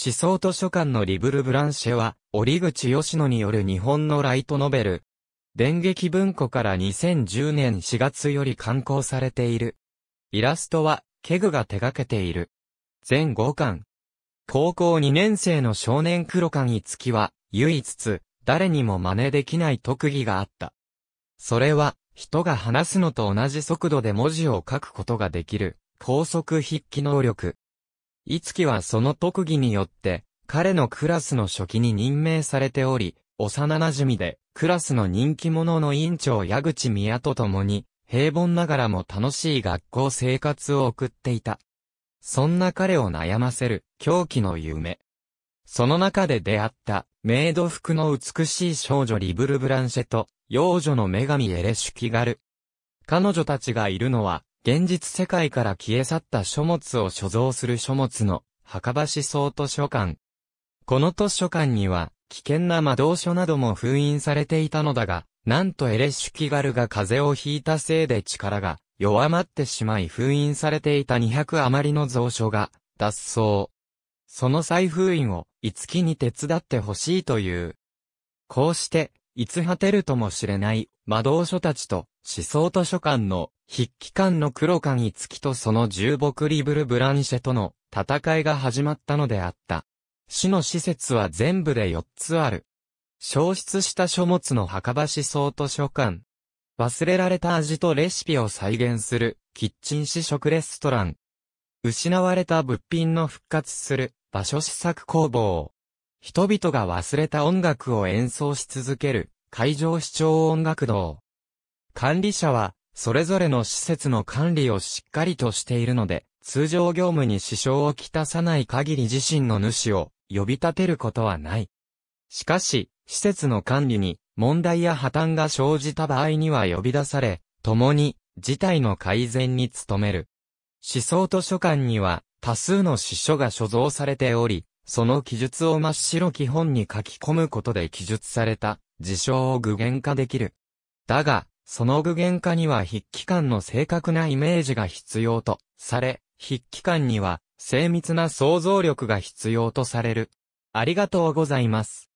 思想図書館のリブル・ブランシェは、折口義野による日本のライトノベル。電撃文庫から2010年4月より刊行されている。イラストは、ケグが手掛けている。全5巻。高校2年生の少年黒鍵月は、唯一つ、誰にも真似できない特技があった。それは、人が話すのと同じ速度で文字を書くことができる、高速筆記能力。いつきはその特技によって、彼のクラスの初期に任命されており、幼馴染で、クラスの人気者の院長矢口宮と共に、平凡ながらも楽しい学校生活を送っていた。そんな彼を悩ませる、狂気の夢。その中で出会った、メイド服の美しい少女リブル・ブランシェと、幼女の女神エレシュ・キガル。彼女たちがいるのは、現実世界から消え去った書物を所蔵する書物の、墓場思想図書館。この図書館には、危険な魔導書なども封印されていたのだが、なんとエレシュキガルが風邪をひいたせいで力が弱まってしまい封印されていた200余りの蔵書が脱走。その再封印を五木に手伝ってほしいという。こうして、いつ果てるともしれない魔導書たちと思想図書館の筆記館の黒鍵月とその重木リブル・ブランシェとの戦いが始まったのであった。市の施設は全部で4つある。消失した書物の墓場思想図書館。忘れられた味とレシピを再現する、キッチン試食レストラン。失われた物品の復活する、場所試作工房。人々が忘れた音楽を演奏し続ける、会場視聴音楽堂。管理者は、それぞれの施設の管理をしっかりとしているので、通常業務に支障をきたさない限り自身の主を呼び立てることはない。しかし、施設の管理に問題や破綻が生じた場合には呼び出され、共に事態の改善に努める。思想図書館には多数の司書が所蔵されており、その記述を真っ白基本に書き込むことで記述された事象を具現化できる。だが、その具現化には筆記官の正確なイメージが必要とされ、筆記官には精密な想像力が必要とされる。ありがとうございます。